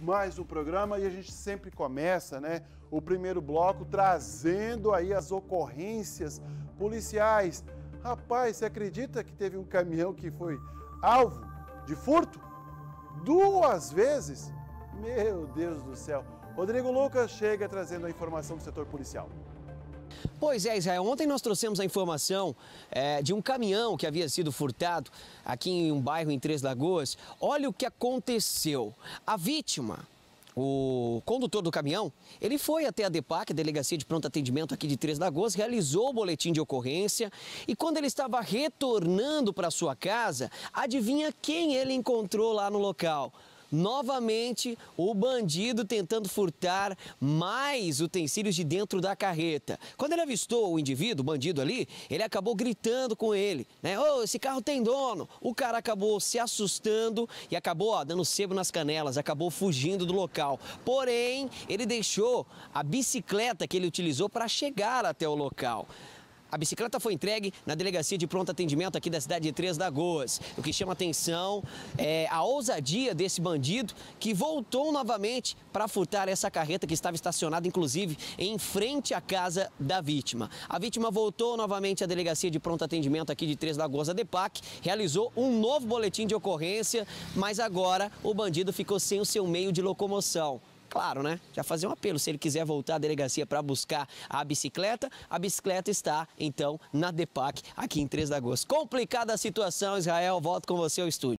mais um programa e a gente sempre começa, né, o primeiro bloco trazendo aí as ocorrências policiais. Rapaz, você acredita que teve um caminhão que foi alvo de furto? Duas vezes? Meu Deus do céu. Rodrigo Lucas chega trazendo a informação do setor policial. Pois é, Israel. Ontem nós trouxemos a informação é, de um caminhão que havia sido furtado aqui em um bairro em Três Lagoas. Olha o que aconteceu. A vítima, o condutor do caminhão, ele foi até a DEPAC, a Delegacia de Pronto Atendimento aqui de Três Lagoas, realizou o boletim de ocorrência e quando ele estava retornando para sua casa, adivinha quem ele encontrou lá no local? Novamente, o bandido tentando furtar mais utensílios de dentro da carreta. Quando ele avistou o indivíduo, o bandido ali, ele acabou gritando com ele, né? Ô, oh, esse carro tem dono! O cara acabou se assustando e acabou ó, dando sebo nas canelas, acabou fugindo do local. Porém, ele deixou a bicicleta que ele utilizou para chegar até o local. A bicicleta foi entregue na delegacia de pronto atendimento aqui da cidade de Três Lagoas. O que chama atenção é a ousadia desse bandido que voltou novamente para furtar essa carreta que estava estacionada, inclusive, em frente à casa da vítima. A vítima voltou novamente à delegacia de pronto atendimento aqui de Três Lagoas, a DEPAC, realizou um novo boletim de ocorrência, mas agora o bandido ficou sem o seu meio de locomoção. Claro, né? Já fazer um apelo. Se ele quiser voltar à delegacia para buscar a bicicleta, a bicicleta está, então, na DEPAC, aqui em 3 de agosto. Complicada a situação, Israel. Volto com você ao estúdio.